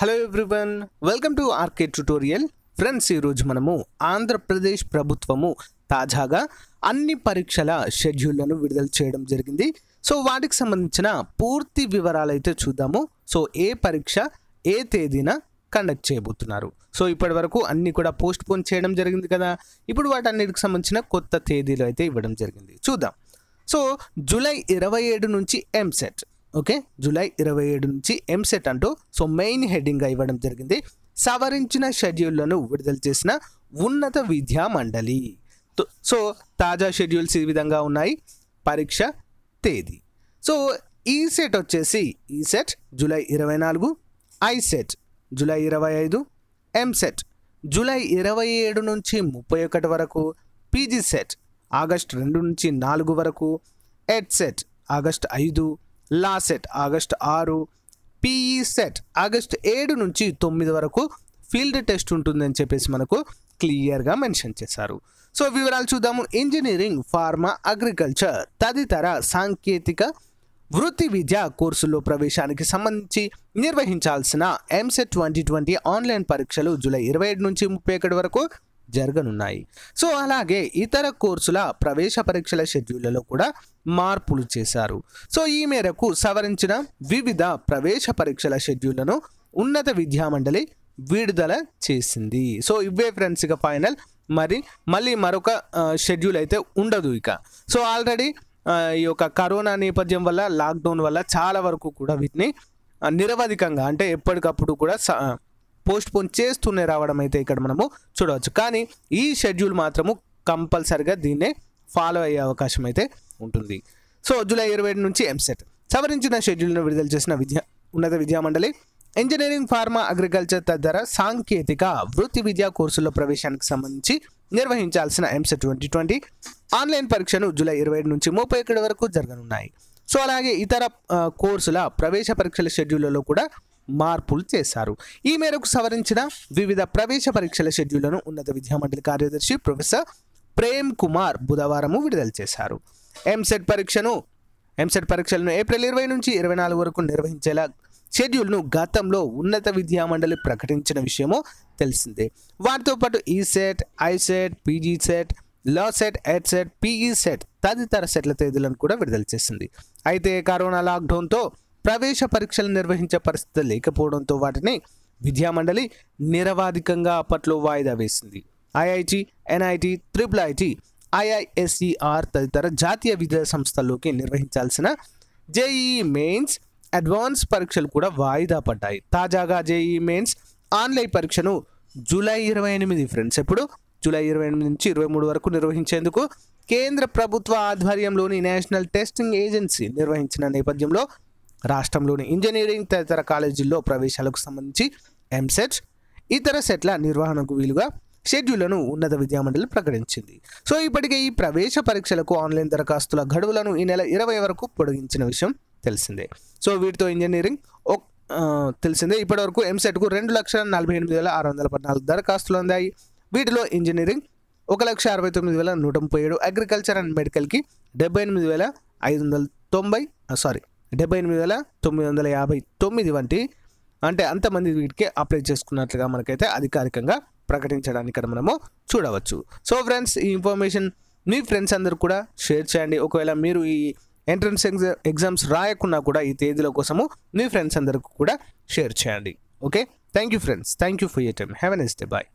hello everyone welcome to R K tutorial friends ఈరోజు మనము ఆంధ్రప్రదేశ్ ప్రభుత్వము తాజాగా అన్ని పరీక్షల షెడ్యూళ్లను విడుదల చేయడం జరిగింది సో వాటికి సంబంధించిన పూర్తి వివరాలు అయితే చూద్దాము సో ఏ పరీక్ష ఏ తేదీన కండక్ట్ చేయబోతున్నారు సో ఇప్పటి వరకు అన్నీ కూడా పోస్ట్ పోన్ చేయడం జరిగింది కదా ఇప్పుడు వాటన్నిటికి సంబంధించిన కొత్త తేదీలు అయితే ఇవ్వడం జరిగింది చూద్దాం సో జూలై ఇరవై ఏడు నుంచి ఎంసెట్ ఓకే జూలై ఇరవై ఏడు నుంచి ఎంసెట్ అంటూ సో మెయిన్ హెడ్డింగ్గా ఇవ్వడం జరిగింది సవరించిన షెడ్యూల్లను విడుదల చేసిన ఉన్నత విద్యా మండలి సో తాజా షెడ్యూల్స్ ఈ విధంగా ఉన్నాయి పరీక్ష తేదీ సో ఈ సెట్ వచ్చేసి ఈ సెట్ జూలై ఇరవై నాలుగు ఐ సెట్ జూలై ఇరవై ఐదు ఎంసెట్ జూలై ఇరవై ఏడు నుంచి ముప్పై ఒకటి వరకు పీజీ సెట్ ఆగస్ట్ రెండు నుంచి నాలుగు వరకు ఎడ్ సెట్ ఆగస్ట్ ఐదు లా సెట్ ఆగస్టు ఆరు పిఈ సెట్ ఆగస్టు ఏడు నుంచి తొమ్మిది వరకు ఫీల్డ్ టెస్ట్ ఉంటుందని చెప్పేసి మనకు క్లియర్గా మెన్షన్ చేశారు సో వివరాలు చూద్దాము ఇంజనీరింగ్ ఫార్మా అగ్రికల్చర్ తదితర సాంకేతిక వృత్తి విద్య కోర్సుల్లో ప్రవేశానికి సంబంధించి నిర్వహించాల్సిన ఎంసెట్ ట్వంటీ ట్వంటీ ఆన్లైన్ పరీక్షలు జూలై ఇరవై ఏడు నుంచి ముప్పై ఒకటి వరకు జరగనున్నాయి సో అలాగే ఇతర కోర్సుల ప్రవేశ పరీక్షల షెడ్యూళ్లలో కూడా మార్పులు చేశారు సో ఈ మేరకు సవరించిన వివిధ ప్రవేశ పరీక్షల షెడ్యూళ్లను ఉన్నత విద్యామండలి విడుదల చేసింది సో ఇవే ఫ్రెండ్స్ ఇక ఫైనల్ మరి మళ్ళీ మరొక షెడ్యూల్ అయితే ఉండదు ఇక సో ఆల్రెడీ ఈ యొక్క కరోనా నేపథ్యం వల్ల లాక్డౌన్ వల్ల చాలా వరకు కూడా వీటిని నిరవధికంగా అంటే ఎప్పటికప్పుడు కూడా పోస్ట్ పోన్ చేస్తూనే రావడం అయితే ఇక్కడ మనము చూడవచ్చు కానీ ఈ షెడ్యూల్ మాత్రము కంపల్సరిగా దీన్నే ఫాలో అయ్యే అవకాశం అయితే ఉంటుంది సో జూలై ఇరవై నుంచి ఎంసెట్ సవరించిన షెడ్యూల్ను విడుదల చేసిన విద్యా ఉన్నత విద్యామండలి ఇంజనీరింగ్ ఫార్మా అగ్రికల్చర్ తదితర సాంకేతిక వృత్తి విద్యా కోర్సుల్లో ప్రవేశానికి సంబంధించి నిర్వహించాల్సిన ఎంసెట్ ట్వంటీ ట్వంటీ ఆన్లైన్ పరీక్షను జూలై ఇరవై ఏడు నుంచి ముప్పై ఒకటి వరకు జరగనున్నాయి సో అలాగే ఇతర కోర్సుల ప్రవేశ పరీక్షల షెడ్యూల్లో కూడా మార్పులు చేశారు ఈ మేరకు సవరించిన వివిధ ప్రవేశ పరీక్షల షెడ్యూళ్లను ఉన్నత విద్యామండలి కార్యదర్శి ప్రొఫెసర్ ప్రేమ్ కుమార్ బుధవారం విడుదల చేశారు ఎంసెట్ పరీక్షను ఎంసెట్ పరీక్షలను ఏప్రిల్ ఇరవై నుంచి ఇరవై నాలుగు వరకు నిర్వహించేలా షెడ్యూల్ను గతంలో ఉన్నత విద్యామండలి ప్రకటించిన విషయము తెలిసిందే వాటితో పాటు ECET ICET PG CET law CET Ed CET PE CET తదితర సెట్ల తేదీలను కూడా విడుదల చేసింది అయితే కరోనా లాక్డౌన్తో ప్రవేశ పరీక్షలు నిర్వహించే పరిస్థితి లేకపోవడంతో వాటిని విద్యామండలి నిరవాధికంగా అప్పట్లో వాయిదా వేసింది IIT NIT triple IT IISER తదితర జాతీయ విద్యా సంస్థల్లోకి నిర్వహించాల్సిన జేఈఈ మెయిన్స్ అడ్వాన్స్ పరీక్షలు కూడా వాయిదా పడ్డాయి తాజాగా జేఈఈ మెయిన్స్ ఆన్లైన్ పరీక్షను జూలై ఇరవై ఎనిమిది ఫ్రెండ్స్ ఎప్పుడు జూలై ఇరవై ఎనిమిది నుంచి ఇరవై మూడు వరకు నిర్వహించేందుకు కేంద్ర ప్రభుత్వ ఆధ్వర్యంలోని నేషనల్ టెస్టింగ్ ఏజెన్సీ నిర్వహించిన నేపథ్యంలో రాష్ట్రంలోని ఇంజనీరింగ్ తదితర కాలేజీల్లో ప్రవేశాలకు సంబంధించి ఎంసెట్ ఇతర సెట్ల నిర్వహణకు వీలుగా షెడ్యూళ్లను ఉన్నత విద్యామండలి ప్రకటించింది సో ఇప్పటికే ఈ ప్రవేశ పరీక్షలకు ఆన్లైన్ దరఖాస్తుల గడువులను ఈ నెల ఇరవై వరకు పొడిగించిన విషయం తెలిసిందే సో వీటితో ఇంజనీరింగ్ తెలిసిందే ఇప్పటి వరకు ఎంసెట్కు రెండు లక్షల నలభై ఎనిమిది వేల ఆరు వందల పద్నాలుగు దరఖాస్తులు అందాయి వీటిలో ఇంజనీరింగ్ ఒక లక్ష అరవై తొమ్మిది వేల నూట ముప్పై ఏడు అగ్రికల్చర్ అండ్ మెడికల్కి డెబ్బై ఎనిమిది వేల ఐదు వందల తొంభై సారీ డెబ్బై ఎనిమిది వేల తొమ్మిది వందల యాభై తొమ్మిది వంటి అంటే అంతమంది వీటికి అప్లై చేసుకున్నట్లుగా మనకైతే అధికారికంగా ప్రకటించడానికి ఇక్కడ మనము చూడవచ్చు సో ఫ్రెండ్స్ ఈ ఇన్ఫర్మేషన్ మీ ఫ్రెండ్స్ అందరూ కూడా షేర్ చేయండి ఒకవేళ మీరు ఈ ఎంట్రన్స్ ఎగ్జామ్స్ రాయకున్నా కూడా ఈ తేదీల కోసము మీ ఫ్రెండ్స్ అందరికీ కూడా షేర్ చేయండి okay thank you friends thank you for you time have a nice day bye